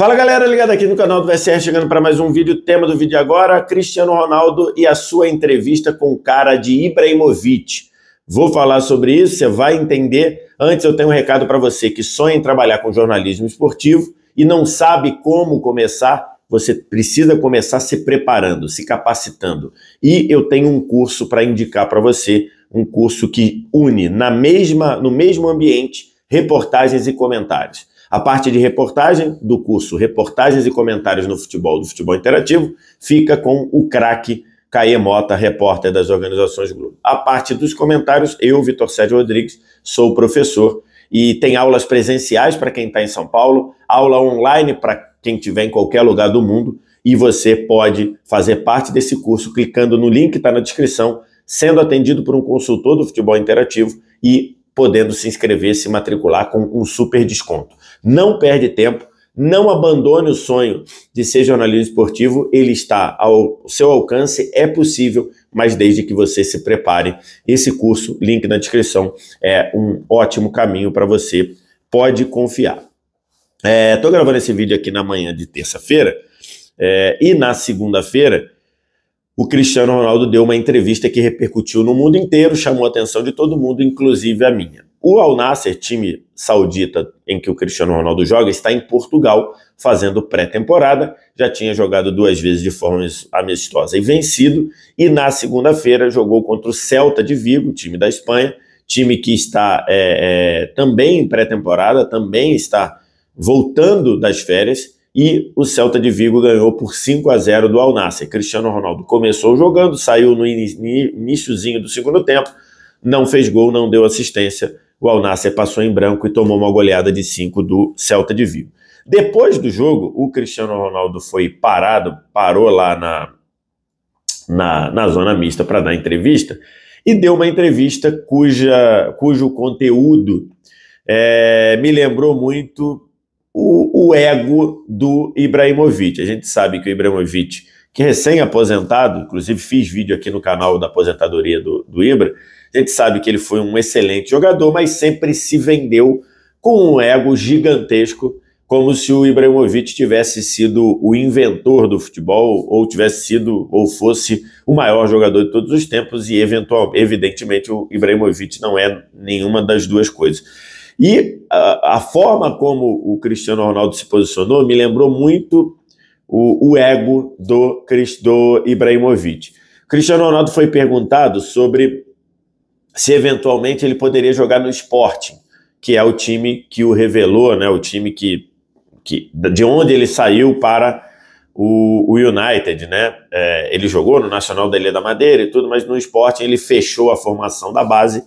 Fala galera, ligado aqui no canal do VSR, chegando para mais um vídeo. Tema do vídeo agora: Cristiano Ronaldo e a sua entrevista com o cara de Ibrahimovic. Vou falar sobre isso, você vai entender. Antes, eu tenho um recado para você que sonha em trabalhar com jornalismo esportivo e não sabe como começar. Você precisa começar se preparando, se capacitando. E eu tenho um curso para indicar para você, um curso que une na mesma, no mesmo ambiente reportagens e comentários. A parte de reportagem do curso Reportagens e Comentários no Futebol do Futebol Interativo fica com o craque Caê Mota, repórter das organizações Globo. A parte dos comentários, eu, Vitor Sérgio Rodrigues, sou professor e tem aulas presenciais para quem está em São Paulo, aula online para quem estiver em qualquer lugar do mundo e você pode fazer parte desse curso clicando no link que está na descrição, sendo atendido por um consultor do Futebol Interativo e podendo se inscrever, se matricular com um super desconto. Não perde tempo, não abandone o sonho de ser jornalista esportivo, ele está ao seu alcance, é possível, mas desde que você se prepare. Esse curso, link na descrição, é um ótimo caminho para você, pode confiar. Estou é, gravando esse vídeo aqui na manhã de terça-feira é, e na segunda-feira o Cristiano Ronaldo deu uma entrevista que repercutiu no mundo inteiro, chamou a atenção de todo mundo, inclusive a minha. O Al Nasser, time saudita em que o Cristiano Ronaldo joga, está em Portugal fazendo pré-temporada. Já tinha jogado duas vezes de forma amistosa e vencido. E na segunda-feira jogou contra o Celta de Vigo, time da Espanha, time que está é, é, também em pré-temporada, também está voltando das férias e o Celta de Vigo ganhou por 5 a 0 do Alnasser. Cristiano Ronaldo começou jogando, saiu no iníciozinho do segundo tempo, não fez gol, não deu assistência. O Alnasser passou em branco e tomou uma goleada de 5 do Celta de Vigo. Depois do jogo, o Cristiano Ronaldo foi parado, parou lá na, na, na zona mista para dar entrevista e deu uma entrevista cuja, cujo conteúdo é, me lembrou muito o, o ego do Ibrahimovic. A gente sabe que o Ibrahimovic, que é recém-aposentado, inclusive fiz vídeo aqui no canal da aposentadoria do, do Ibra, a gente sabe que ele foi um excelente jogador, mas sempre se vendeu com um ego gigantesco, como se o Ibrahimovic tivesse sido o inventor do futebol, ou tivesse sido, ou fosse o maior jogador de todos os tempos, e eventual evidentemente, o Ibrahimovic não é nenhuma das duas coisas. E a, a, forma como o Cristiano Ronaldo se posicionou me lembrou muito o, o ego do, do Ibrahimovic. O Cristiano Ronaldo foi perguntado sobre se eventualmente ele poderia jogar no Sporting, que é o time que o revelou, né, o time que, que de onde ele saiu para o, United, né? É, ele jogou no Nacional da Ilha da Madeira e tudo, mas no Sporting ele fechou a formação da base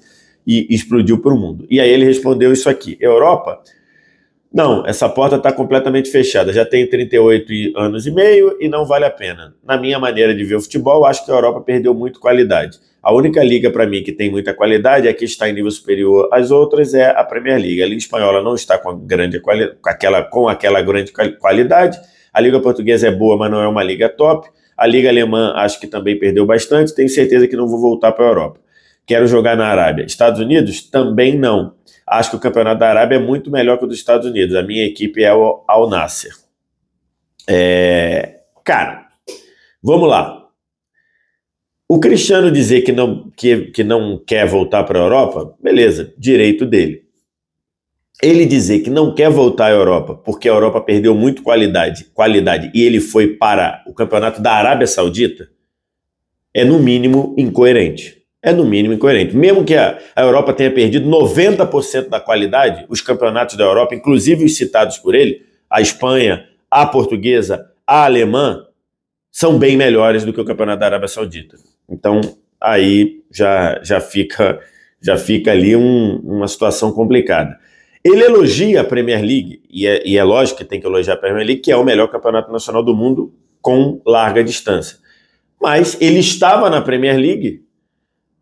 e explodiu para o mundo. E aí ele respondeu isso aqui: Europa? Não, essa porta está completamente fechada. Já tem 38 anos e meio e não vale a pena. Na minha maneira de ver o futebol, acho que a Europa perdeu muito qualidade. A única liga para mim que tem muita qualidade, é que está em nível superior às outras, é a Premier League. A Liga Espanhola não está com, grande quali com, aquela, com aquela grande qualidade. A Liga Portuguesa é boa, mas não é uma liga top. A Liga Alemã acho que também perdeu bastante. Tenho certeza que não vou voltar para a Europa. Quero jogar na Arábia. Estados Unidos? Também não. Acho que o campeonato da Arábia é muito melhor que o dos Estados Unidos. A minha equipe é o Al Nasser. É... Cara, vamos lá. O Cristiano dizer que não, que, que não quer voltar para a Europa, beleza, direito dele. Ele dizer que não quer voltar à Europa porque a Europa perdeu muito qualidade, qualidade e ele foi para o campeonato da Arábia Saudita é, no mínimo, incoerente é no mínimo incoerente. Mesmo que a, a Europa tenha perdido 90% da qualidade, os campeonatos da Europa, inclusive os citados por ele, a Espanha, a portuguesa, a alemã, são bem melhores do que o campeonato da Arábia Saudita. Então, aí já, já, fica, já fica ali um, uma situação complicada. Ele elogia a Premier League, e é, e é lógico que tem que elogiar a Premier League, que é o melhor campeonato nacional do mundo com larga distância. Mas ele estava na Premier League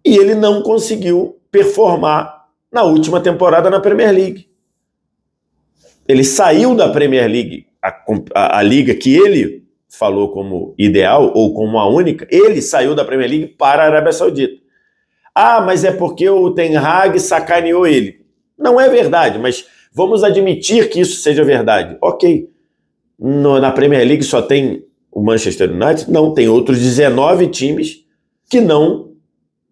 e ele não conseguiu performar na última temporada na Premier League. Ele saiu da Premier League, a, a, a liga que ele falou como ideal ou como a única, ele saiu da Premier League para a Arábia Saudita. Ah, mas é porque o Ten Hag sacaneou ele. Não é verdade, mas vamos admitir que isso seja verdade. Ok. No, na Premier League só tem o Manchester United? Não, tem outros 19 times que não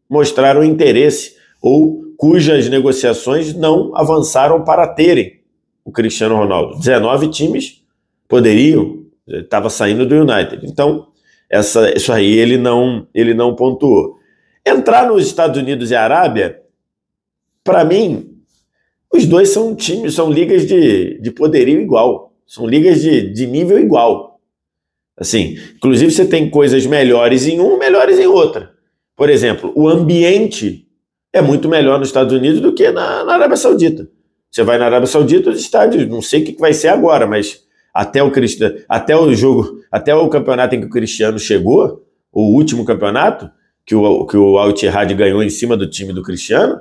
mostraram interesse ou cujas negociações não avançaram para terem o Cristiano Ronaldo. 19 times poderiam, estava saindo do United. Então, essa, isso aí ele não, ele não pontuou. Entrar nos Estados Unidos e Arábia, para mim, os dois são times, são ligas de, de poderio igual, são ligas de, de nível igual. Assim, inclusive você tem coisas melhores em um, melhores em outra. Por exemplo, o ambiente é muito melhor nos Estados Unidos do que na, na Arábia Saudita. Você vai na Arábia Saudita, os estádios, não sei o que vai ser agora, mas até o, Cristiano, até o jogo, até o campeonato em que o Cristiano chegou, o último campeonato, que o, que o Al Ittihad ganhou em cima do time do Cristiano,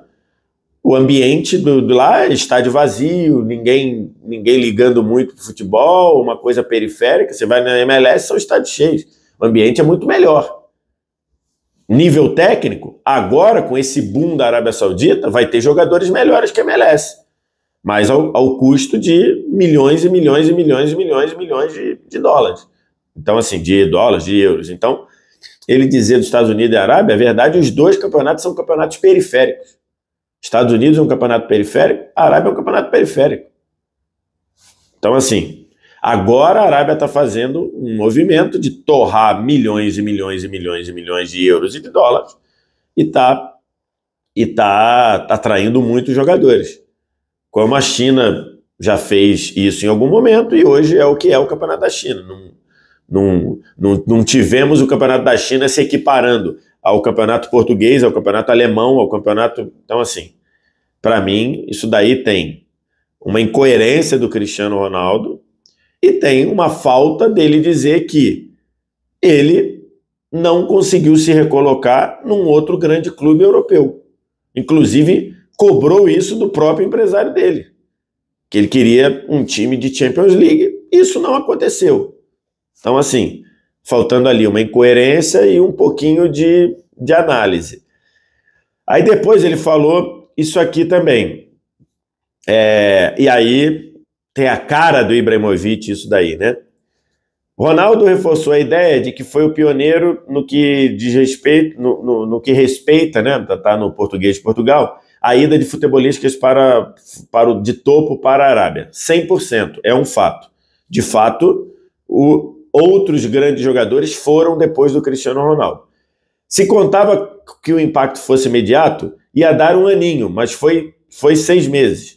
o ambiente do, do lá, é estádio vazio, ninguém ninguém ligando muito pro futebol, uma coisa periférica, você vai na MLS, são estádios cheios. O ambiente é muito melhor nível técnico, agora com esse boom da Arábia Saudita, vai ter jogadores melhores que a MLS. Mas ao, ao custo de milhões e milhões e milhões e milhões e milhões de, de dólares. Então, assim, de dólares, de euros. Então, ele dizer dos Estados Unidos e Arábia, é verdade, os dois campeonatos são campeonatos periféricos. Estados Unidos é um campeonato periférico, a Arábia é um campeonato periférico. Então, assim, Agora a Arábia está fazendo um movimento de torrar milhões e milhões e milhões e milhões de euros e de dólares e está e tá, tá atraindo muitos jogadores. Como a China já fez isso em algum momento e hoje é o que é o Campeonato da China. Não, não, não, não tivemos o Campeonato da China se equiparando ao Campeonato Português, ao Campeonato Alemão, ao Campeonato. Então, assim, para mim, isso daí tem uma incoerência do Cristiano Ronaldo e tem uma falta dele dizer que ele não conseguiu se recolocar num outro grande clube europeu. Inclusive, cobrou isso do próprio empresário dele, que ele queria um time de Champions League. Isso não aconteceu. Então, assim, faltando ali uma incoerência e um pouquinho de, de análise. Aí depois ele falou isso aqui também. É, e aí tem a cara do Ibrahimovic isso daí, né? Ronaldo reforçou a ideia de que foi o pioneiro no que diz respeito, no, no, no que respeita, né? Tá, tá no português de Portugal, a ida de futebolistas para, para o, de topo para a Arábia. 100%, é um fato. De fato, o, outros grandes jogadores foram depois do Cristiano Ronaldo. Se contava que o impacto fosse imediato, ia dar um aninho, mas foi, foi seis meses.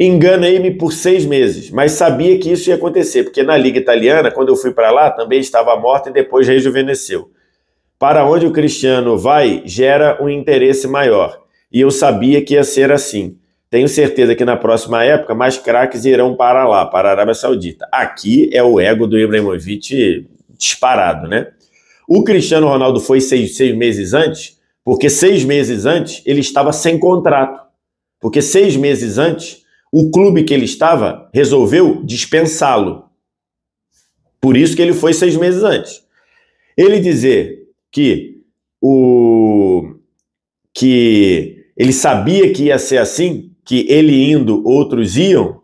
Enganei-me por seis meses, mas sabia que isso ia acontecer, porque na Liga Italiana, quando eu fui para lá, também estava morta e depois rejuvenesceu. Para onde o Cristiano vai gera um interesse maior, e eu sabia que ia ser assim. Tenho certeza que na próxima época mais craques irão para lá, para a Arábia Saudita. Aqui é o ego do Ibrahimovic disparado, né? O Cristiano Ronaldo foi seis, seis meses antes, porque seis meses antes ele estava sem contrato. Porque seis meses antes o clube que ele estava resolveu dispensá-lo. Por isso que ele foi seis meses antes. Ele dizer que o que ele sabia que ia ser assim, que ele indo, outros iam,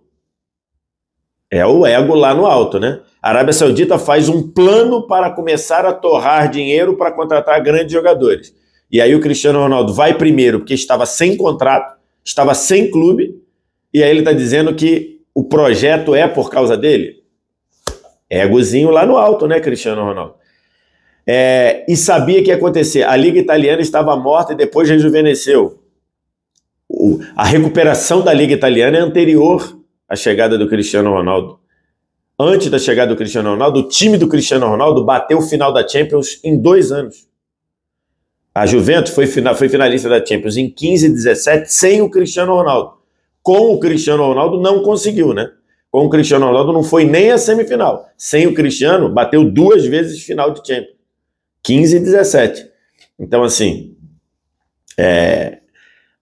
é o ego lá no alto, né? A Arábia Saudita faz um plano para começar a torrar dinheiro para contratar grandes jogadores. E aí o Cristiano Ronaldo vai primeiro, porque estava sem contrato, estava sem clube, e aí ele está dizendo que o projeto é por causa dele? Egozinho lá no alto, né, Cristiano Ronaldo? É, e sabia que ia acontecer. A Liga Italiana estava morta e depois rejuvenesceu. O, a recuperação da Liga Italiana é anterior à chegada do Cristiano Ronaldo. Antes da chegada do Cristiano Ronaldo, o time do Cristiano Ronaldo bateu o final da Champions em dois anos. A Juventus foi, final, foi finalista da Champions em 15 e 17 sem o Cristiano Ronaldo com o Cristiano Ronaldo não conseguiu, né? Com o Cristiano Ronaldo não foi nem a semifinal. Sem o Cristiano, bateu duas vezes final de Champions. 15 e 17. Então, assim, é...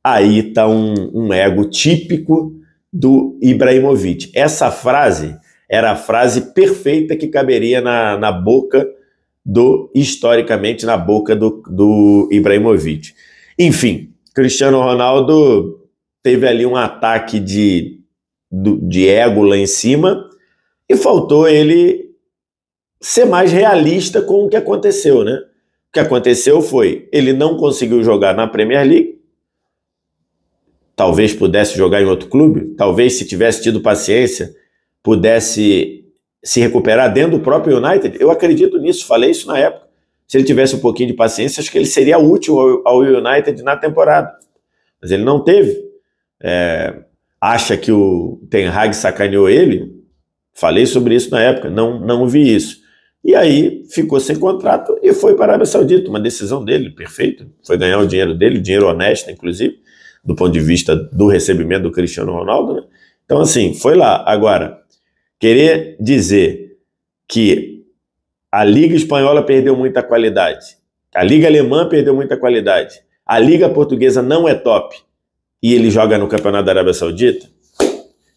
aí está um, um ego típico do Ibrahimovic. Essa frase era a frase perfeita que caberia na, na boca do, historicamente, na boca do, do Ibrahimovic. Enfim, Cristiano Ronaldo teve ali um ataque de, de ego lá em cima e faltou ele ser mais realista com o que aconteceu, né? O que aconteceu foi, ele não conseguiu jogar na Premier League, talvez pudesse jogar em outro clube, talvez se tivesse tido paciência, pudesse se recuperar dentro do próprio United. Eu acredito nisso, falei isso na época. Se ele tivesse um pouquinho de paciência, acho que ele seria útil ao, ao United na temporada. Mas ele não teve é, acha que o Ten Hag sacaneou ele, falei sobre isso na época, não, não vi isso. E aí ficou sem contrato e foi para a Arábia Saudita, uma decisão dele, perfeito. Foi ganhar o dinheiro dele, dinheiro honesto, inclusive, do ponto de vista do recebimento do Cristiano Ronaldo. Né? Então, assim, foi lá. Agora, querer dizer que a Liga Espanhola perdeu muita qualidade, a Liga Alemã perdeu muita qualidade, a Liga Portuguesa não é top e ele joga no Campeonato da Arábia Saudita,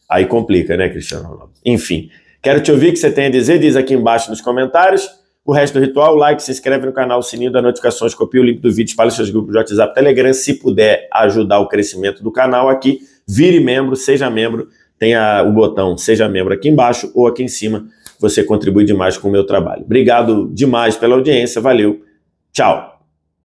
aí complica, né, Cristiano Ronaldo? Enfim, quero te ouvir o que você tem a dizer, diz aqui embaixo nos comentários. O resto do ritual, like, se inscreve no canal, sininho das notificações, copia o link do vídeo, espalha seus grupos de WhatsApp, Telegram, se puder ajudar o crescimento do canal aqui, vire membro, seja membro, tem o botão seja membro aqui embaixo ou aqui em cima, você contribui demais com o meu trabalho. Obrigado demais pela audiência, valeu, tchau!